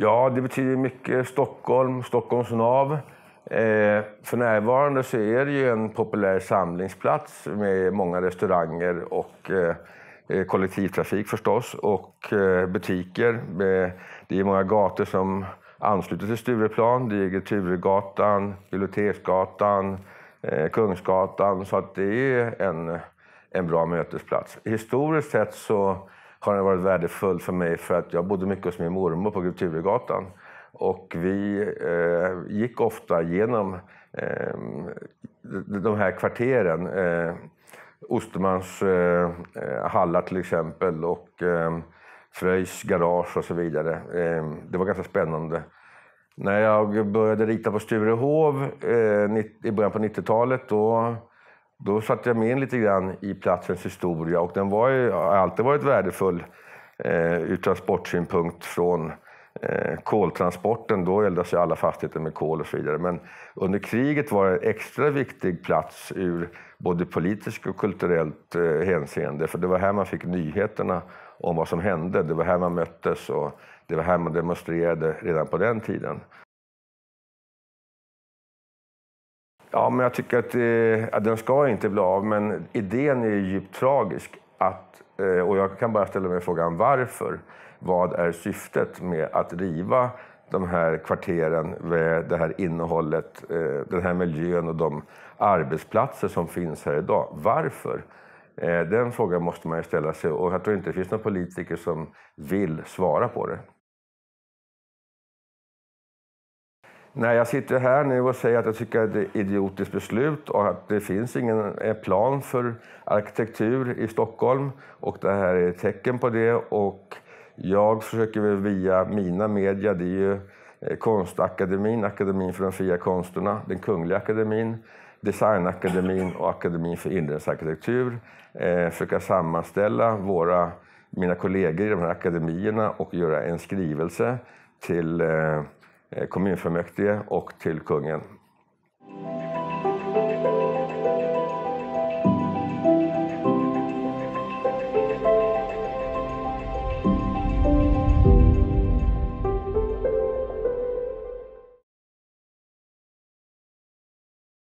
Ja, det betyder mycket. Stockholm, Stockholms nav. Eh, för närvarande så är det ju en populär samlingsplats med många restauranger och eh, eh kollektivtrafik förstås och eh, butiker. Det är många gator som ansluter till Stureplan. Det är Turegatan, Biblioteksgatan, eh, Kungsgatan. Så att det är en, en bra mötesplats. Historiskt sett så har den varit värdefull för mig för att jag bodde mycket hos min mormor på Kulturgatan. Och vi eh, gick ofta genom eh, de här kvarteren. Eh, Ostermans eh, hallar till exempel och eh, Fröjs garage och så vidare. Eh, det var ganska spännande. När jag började rita på Sturehov eh, i början på 90-talet då då satte jag mig in lite grann i platsens historia och den var ju, har alltid varit värdefull eh, ur transportsynpunkt från eh, koltransporten. Då eldas ju alla fastigheter med kol och så vidare. Men under kriget var det en extra viktig plats ur både politiskt och kulturellt eh, hänseende. För det var här man fick nyheterna om vad som hände. Det var här man möttes och det var här man demonstrerade redan på den tiden. Ja, men jag tycker att, eh, den ska inte bli av, men idén är djupt tragisk. Att, eh, och jag kan bara ställa mig frågan varför? Vad är syftet med att riva de här kvarteren, det här innehållet, eh, den här miljön och de arbetsplatser som finns här idag? Varför? Eh, den frågan måste man ju ställa sig och jag tror inte det finns någon politiker som vill svara på det. När jag sitter här nu och säger att jag tycker att det är ett idiotiskt beslut och att det finns ingen eh, plan för arkitektur i Stockholm och det här är ett tecken på det och jag försöker väl via mina media, det är ju eh, Konstakademin, Akademin för de fria konsterna, den Kungliga akademin, Designakademin och Akademin för inredningsarkitektur, eh, försöka sammanställa våra, mina kollegor i de här akademierna och göra en skrivelse till eh, Eh, kommunfullmäktige och till kungen.